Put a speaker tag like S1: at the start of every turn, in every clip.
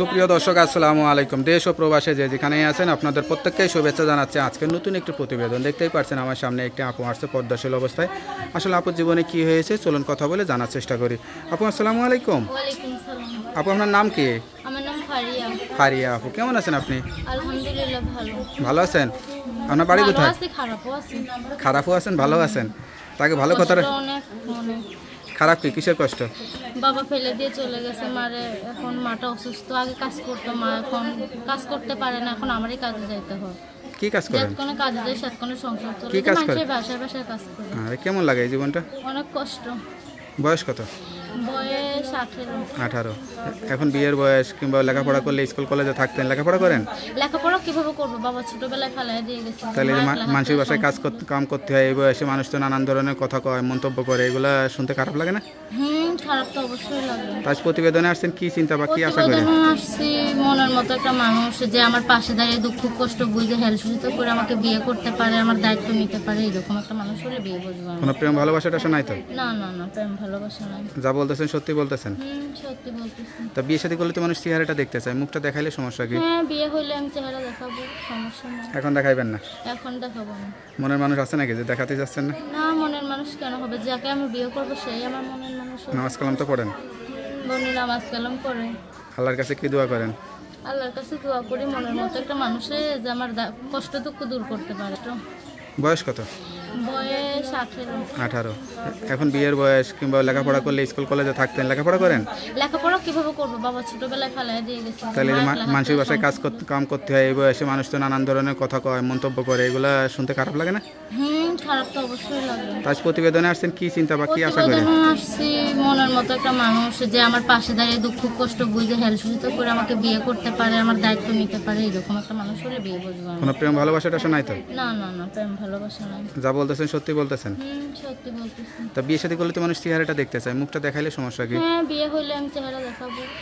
S1: সুপ্রিয় দর্শক আসসালামু আলাইকুম দেশ ও প্রবাসে যে যেখানেই আছেন আপনাদের প্রত্যেককেই শুভেচ্ছা জানাচ্ছি আজকে নতুন একটি প্রতিবেদন দেখতেই পারছেন আমার সামনে একটি আপু আসছে পদ্মাশীল অবস্থায় আসলে আপুর জীবনে কি হয়েছে চলুন কথা বলে জানার চেষ্টা করি আপু আসসালামু আলাইকুম আপু আপনার নাম কি ফারিয়া আপু কেমন আছেন আপনি ভালো আছেন আপনার বাড়ি কোথায় খারাপও আছেন ভালো আছেন তাকে ভালো কথা খারাপ কি কিসের কষ্ট
S2: বাবা ফেলে দিয়ে চলে গেছে মারে এখন মাটা অসুস্থ আগে কাজ করতো মা এখন কাজ করতে পারে না এখন আমারই কাজে যাইতে হয়
S1: কি কাজ করেন কোনো
S2: যায় সাত কোনো সংসার চলে কি কাজ করেন বাসায় কাজ
S1: কেমন লাগে জীবনটা অনেক কষ্ট বয়স কত আঠারো এখন বিয়ের বয়স কিংবা লেখাপড়া করলে স্কুল কলেজে থাকতেন লেখাপড়া করেন
S2: লেখাপড়া কিভাবে করবো বাবা ছোটবেলায় ফেলায় দিয়ে গেছে তাহলে মানুষের বাসায় কাজ
S1: কাম করতে হয় এই বয়সে মানুষ তো নানান ধরনের কথা কয় মন্তব্য করে এগুলা শুনতে খারাপ লাগে না হুম প্রতিবেদনে আসছেন কি চিন্তা বা কি আশা
S2: আমার করে আমাকে বিয়ে করতে পারে দায়িত্ব নিতে পারে এরকম একটা মানুষ হলে বিয়ে তো না না না প্রেম ভালোবাসা
S1: যা বলতেছেন সত্যি বলতেছেন
S2: সত্যি বলতেছি
S1: তা বিয়ে সাথে করলে তো মানুষ চেহারাটা দেখতে চায় মুখটা দেখাইলে সমস্যা কি হ্যাঁ,
S2: বিয়ে হলে আমি চেহারা সমস্যা এখন দেখাইবেন না এখন দেখাবো
S1: মনের মানুষ আছে নাকি যে দেখাতে যাচ্ছেন না
S2: না মনের মানুষ কেন হবে যাকে আমি বিয়ে করবো সেই আমার মনের মানুষ
S1: নামাজ কালাম তো পড়েন
S2: বন্ধু নামাজ কালাম করে
S1: আল্লাহর কাছে কি দোয়া করেন
S2: আল্লাহর কাছে দোয়া করি মনের মতো একটা মানুষে যে আমার কষ্ট দুঃখ দূর করতে পারে তো বয়স কত বয়স
S1: 18 এখন বিয়ের বয়স কিংবা লেখাপড়া করলে স্কুল কলেজে থাকতেন লেখাপড়া করেন
S2: লেখাপড়া কিভাবে করব বাবা ছোটবেলায় ফেলায় দিয়ে গেছে তাহলে মানুষের ভাষায় কাজ
S1: করতে কাম করতে হয় এই বয়সে মানুষ তো নানান ধরনের কথা কয় মন্তব্য করে এগুলা শুনতে খারাপ লাগে না
S2: হুম খারাপ তো অবশ্যই লাগে
S1: তাই প্রতিবেদনে আসছেন কি চিন্তা বা কি আশা করেন
S2: আসছি মনের মতো একটা মানুষ যে আমার পাশে দাঁড়িয়ে দুঃখ কষ্ট বুঝে হেলসুলিত করে আমাকে বিয়ে করতে পারে আমার দায়িত্ব নিতে পারে এরকম একটা মানুষ হলে বিয়ে বুঝবো কোনো
S1: প্রেম ভালোবাসাটা টাসা তো
S2: না না না প্রেম ভালোবাসা নাই
S1: যা বলতেছেন সত্যি বলতেছেন বলতেছেন সত্যি তা বিয়ে সাথে করলে তো মানুষ চেহারাটা দেখতে চায় মুখটা দেখাইলে সমস্যা কি হ্যাঁ,
S2: বিয়ে আমি চেহারা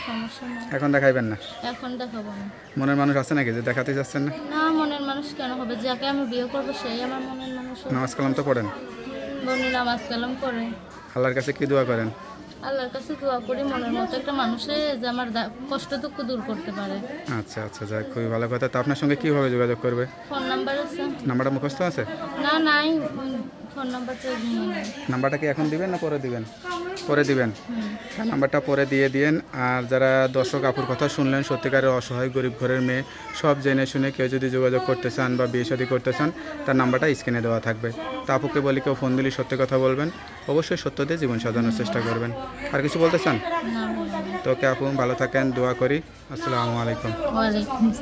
S2: সমস্যা এখন দেখাইবেন না এখন দেখাবো
S1: মনের মানুষ আছে নাকি যে দেখাতে যাচ্ছেন না
S2: না মনের মানুষ কেন হবে যাকে আমি বিয়ে করব সেই আমার মনের মানুষ নামাজ কালাম তো পড়েন বন্ধু নামাজ কালাম করে
S1: আল্লাহর কাছে কি দোয়া করেন
S2: আল্লাহর কাছে দোয়া করি মনের মতো একটা মানুষে যে আমার কষ্ট দুঃখ দূর করতে পারে
S1: আচ্ছা আচ্ছা যাক খুবই ভালো কথা তো আপনার সঙ্গে কিভাবে যোগাযোগ করবে নাম্বারটা মুখস্থ আছে
S2: না নাই ফোন নাম্বারটা
S1: নাম্বারটা কি এখন দিবেন না পরে দিবেন পরে দিবেন নাম্বারটা পরে দিয়ে দিয়েন আর যারা দর্শক আপুর কথা শুনলেন সত্যিকারের অসহায় গরিব ঘরের মেয়ে সব জেনে শুনে কেউ যদি যোগাযোগ করতে চান বা বিয়ে শাদী করতে চান তার নাম্বারটা স্ক্রিনে দেওয়া থাকবে তা আপুকে বলি কেউ ফোন দিলে সত্যি কথা বলবেন অবশ্যই সত্য দিয়ে জীবন সাজানোর চেষ্টা করবেন আর কিছু বলতে চান তো কে আপু ভালো থাকেন দোয়া করি আসসালামু
S2: আলাইকুম